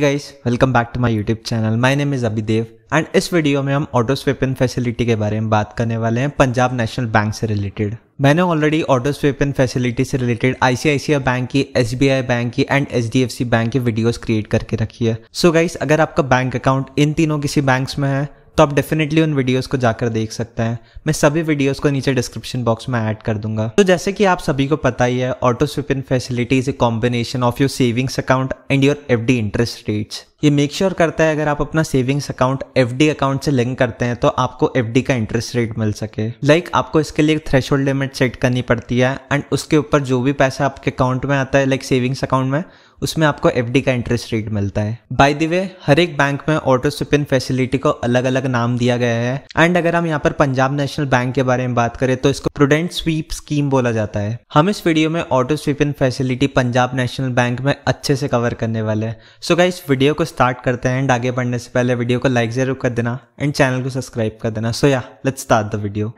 Guys welcome back to my YouTube channel my name is Abhidev and इस video में हम auto sweeping facility के बारे में बात करने वाले हैं पंजाब नेशनल बैंक से रिलेटेड मैंने ऑलरेडी ऑटो स्वेपन फैसिलिटी से रिलेटेड आईसीआईसीआई बैंक की एस बैंक की एंड एच बैंक की वीडियोस क्रिएट करके रखी है सो so गाइस अगर आपका बैंक अकाउंट इन तीनों किसी बैंक में है तो आप डेफिनेटली उन वीडियोस को जाकर देख सकते हैं मैं सभी वीडियोस को नीचे डिस्क्रिप्शन बॉक्स में ऐड कर दूंगा तो जैसे कि आप सभी को पता ही है auto sweeping facility is a combination of your savings account and your F interest rates ये मेक श्योर sure करता है अगर आप अपना सेविंग्स अकाउंट एफ अकाउंट से लिंक करते हैं तो आपको एफ का इंटरेस्ट रेट मिल सके लाइक like, आपको इसके लिए एक थ्रेश लिमिट सेट करनी पड़ती है एंड उसके ऊपर जो भी पैसा आपके अकाउंट में आता है लाइक सेविंग्स अकाउंट में उसमें आपको एफ का इंटरेस्ट रेट मिलता है बाय द वे हर एक बैंक में ऑटो स्विपिन फैसिलिटी को अलग अलग नाम दिया गया है एंड अगर हम यहाँ पर पंजाब नेशनल बैंक के बारे में बात करें तो इसको प्रोडेंट स्वीप स्कीम बोला जाता है हम इस वीडियो में auto sweeping facility Punjab national bank में अच्छे से कवर करने वाले हैं सो गाइस वीडियो को स्टार्ट करते हैं एंड आगे बढ़ने से पहले वीडियो को लाइक जरूर कर देना एंड चैनल को सब्सक्राइब कर देना सो या लेट्स स्टार्ट द वीडियो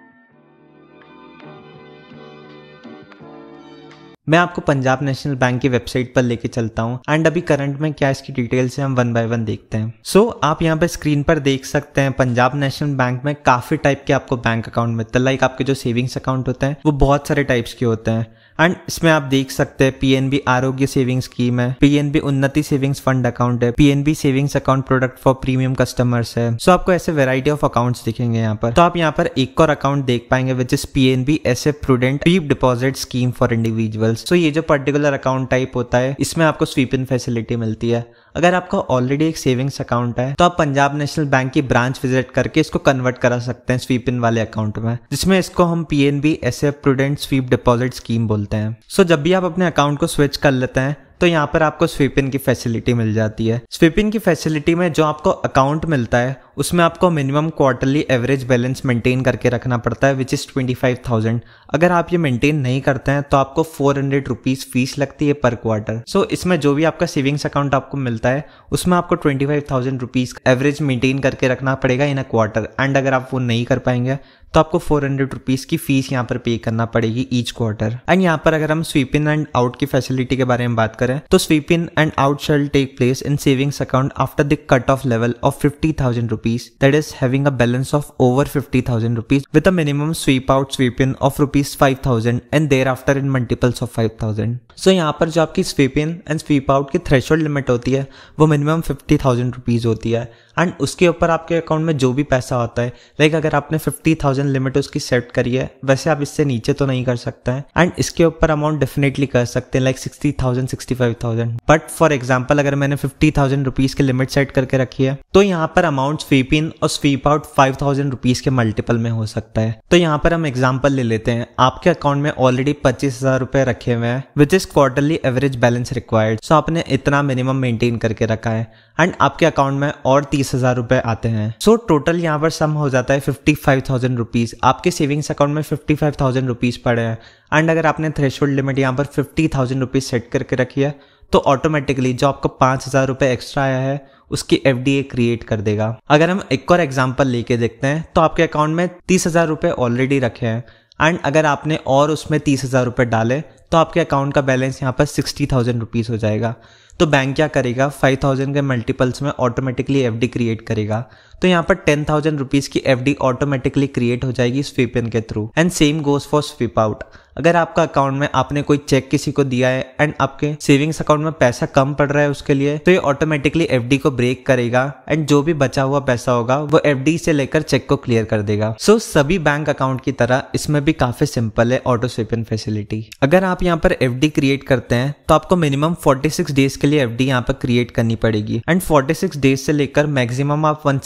मैं आपको पंजाब नेशनल बैंक की वेबसाइट पर लेके चलता हूँ एंड अभी करंट में क्या इसकी डिटेल्स है हम वन बाय वन देखते हैं सो so, आप यहाँ पे स्क्रीन पर देख सकते हैं पंजाब नेशनल बैंक में काफी टाइप के आपको बैंक अकाउंट मिलते हैं लाइक आपके जो सेविंग्स अकाउंट होते हैं वो बहुत सारे टाइप्स के होते हैं एंड इसमें आप देख सकते हैं पीएनबी आरोग्य सेविंग स्कीम है PNB Unnati savings fund account है PNB savings account product for premium customers है सो so, आपको ऐसे वेराइटी ऑफ अकाउंट्स दिखेंगे यहाँ पर तो आप यहाँ पर एक और अकाउंट देख पाएंगे which is PNB S A prudent deep deposit scheme for individuals so ये जो पर्टिकुलर अकाउंट टाइप होता है इसमें आपको स्वीप इन फैसिलिटी मिलती है अगर आपका ऑलरेडी एक सेविंग्स अकाउंट है तो आप पंजाब नेशनल बैंक की ब्रांच विजिट करके इसको कन्वर्ट करा सकते हैं स्वीप इन वाले अकाउंट में जिसमें इसको हम PNB S A prudent sweep deposit scheme हैं बोलते हैं सो so, जब भी आप अपने अकाउंट को स्विच कर लेते हैं तो यहाँ पर आपको स्वीपिन की फैसिलिटी मिल जाती है स्वीपिन की फैसिलिटी में जो आपको अकाउंट मिलता है उसमें आपको minimum quarterly average balance maintain करके रखना पड़ता है which is twenty five thousand अगर आप ये मेंटेन नहीं करते हैं तो आपको फोर हंड्रेड रुपीज़ फीस लगती है पर क्वार्टर सो so, इसमें जो भी आपका सेविंग्स अकाउंट आपको मिलता है उसमें आपको twenty five thousand rupees average maintain करके रखना पड़ेगा इन अ क्वार्टर एंड अगर आप वो नहीं कर पाएंगे तो आपको फोर हंड्रेड रुपीज़ की फीस यहाँ पर पे करना पड़ेगी ईच क्वार्टर एंड यहाँ पर अगर हम स्वीप इन एंड आउट की फैसिलिटी के बारे में बात करें तो sweep in and out shall take place in savings account after the cut off level of fifty thousand rupees rupees that is having a balance of over 50,000 rupees with a minimum sweep out sweep in of rupees 5,000 and thereafter in multiples of 5,000. so, yahan par jo aapki sweep in and sweep out ki threshold limit hoti hai wo minimum 50,000 rupees hoti hai and उसके ऊपर आपके account में जो भी पैसा होता है like अगर आपने फिफ्टी थाउजेंड लिमिट उसकी सेट करी है वैसे आप इससे नीचे तो नहीं कर सकते हैं एंड इसके ऊपर अमाउंट डेफिनेटली कर सकते हैं like sixty thousand sixty five thousand but for example अगर मैंने फिफ्टी थाउजेंड रुपीज की लिमिट सेट करके रखी है तो यहाँ पर अमाउंट स्वीप इन और sweep out five thousand rupees के मल्टीपल में हो सकता है तो यहाँ पर हम एग्जाम्पल ले लेते हैं आपके अकाउंट में ऑलरेडी पच्चीस हजार रुपए रखे हुए हैं which is quarterly average balance required so आपने इतना मिनिमम मेंटेन करके रखा है एंड आपके अकाउंट में और तीस बीस हजार रुपए आते हैं सो so, टोटल यहाँ पर सम हो जाता है फिफ्टी फाइव थाउजेंड रुपीज आपके सेविंग्स अकाउंट में फिफ्टी फाइव थाउजेंड रुपीज पड़े हैं एंड अगर आपने थ्रेश लिमिट यहाँ पर फिफ्टी थाउजेंड रुपीज सेट करके रखी है तो ऑटोमेटिकली जो आपको पांच हज़ार रुपए एक्स्ट्रा आया है उसकी एफ क्रिएट कर देगा अगर हम एक और एग्जाम्पल लेके देखते हैं तो आपके अकाउंट में तीस हज़ार रुपए ऑलरेडी रखे हैं एंड अगर आपने और उसमें तीस हज़ार रुपए डाले तो आपके अकाउंट का बैलेंस यहाँ पर सिक्सटी थाउजेंड रुपीज़ हो जाएगा तो बैंक क्या करेगा फाइव थाउजेंड के मल्टीपल्स में ऑटोमेटिकली एफ क्रिएट करेगा तो यहाँ पर टेन थाउजेंड रुपीज़ की एफ ऑटोमेटिकली क्रिएट हो जाएगी स्वीप इन के through and same goes for sweep out अगर आपका अकाउंट में आपने कोई चेक किसी को दिया है एंड आपके सेविंग्स अकाउंट में पैसा कम पड़ रहा है उसके लिए तो ये ऑटोमेटिकली एफडी को ब्रेक करेगा एंड जो भी बचा हुआ पैसा होगा वो एफडी से लेकर चेक को क्लियर कर देगा सो so, सभी बैंक अकाउंट की तरह इसमें भी काफी सिंपल है ऑटो स्वीपन फैसिलिटी अगर आप यहाँ पर एफ क्रिएट करते हैं तो आपको मिनिमम फोर्टी डेज के लिए एफ डी पर क्रिएट करनी पड़ेगी एंड फोर्टी डेज से लेकर मैक्सिमम आप वन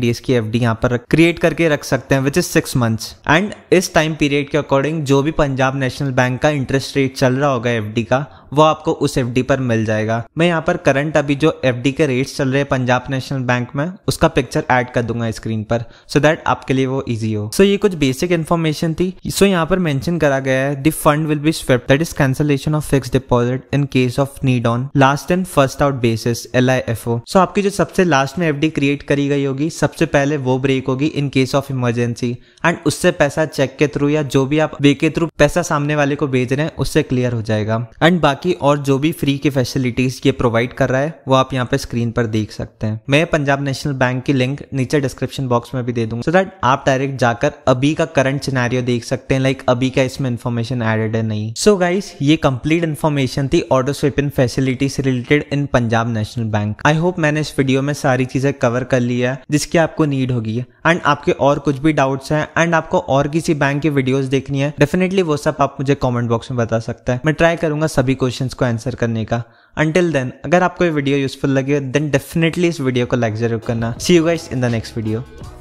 डेज की एफ डी पर क्रिएट करके रख सकते हैं which is six months and इस टाइम पीरियड के अकॉर्डिंग जो भी पंज पंजाब नेशनल बैंक का इंटरेस्ट रेट चल रहा होगा एफ का वो आपको उस एफ पर मिल जाएगा मैं यहाँ पर करंट अभी जो एफ के रेट्स चल रहे हैं पंजाब नेशनल बैंक में उसका पिक्चर ऐड कर दूंगा स्क्रीन पर सो so दैट आपके लिए वो इजी हो सो so ये कुछ बेसिक इन्फॉर्मेशन थी सो so यहाँ पर मेंशन करा गया है the fund will be swept that is cancellation of fix deposit in case of need on last and first out basis L I F so आपकी जो सबसे लास्ट में एफ क्रिएट करी गई होगी सबसे पहले वो ब्रेक होगी in case of emergency and उससे पैसा चेक के थ्रू या जो भी आप वे के थ्रू पैसा सामने वाले को भेज रहे हैं उससे क्लियर हो जाएगा एंड बाकी और जो भी फ्री की फैसिलिटीज ये प्रोवाइड कर रहा है वो आप यहाँ पे स्क्रीन पर देख सकते हैं मैं पंजाब नेशनल बैंक की लिंक नीचे डिस्क्रिप्शन बॉक्स में भी दे दूंगा सो दैट आप डायरेक्ट जाकर अभी का करंट सिनेरियो देख सकते हैं लाइक like अभी का इसमें इन्फॉर्मेशन एडेड है नहीं सो so गाइस ये कंप्लीट इन्फॉर्मेशन थी ऑटो स्वीपिंग फैसिलिटी से related in Punjab national bank I hope मैंने इस वीडियो में सारी चीजें कवर कर ली है जिसकी आपको नीड होगी एंड आपके और कुछ भी डाउट्स हैं एंड आपको और किसी बैंक की वीडियोस देखनी है डेफिनेटली वो सब आप मुझे कमेंट बॉक्स में बता सकते हैं मैं ट्राई करूंगा सभी क्वेश्चंस को आंसर करने का अंटिल देन अगर आपको ये वीडियो यूजफुल लगे देन डेफिनेटली इस वीडियो को लाइक जरूर करना see you guys in the next video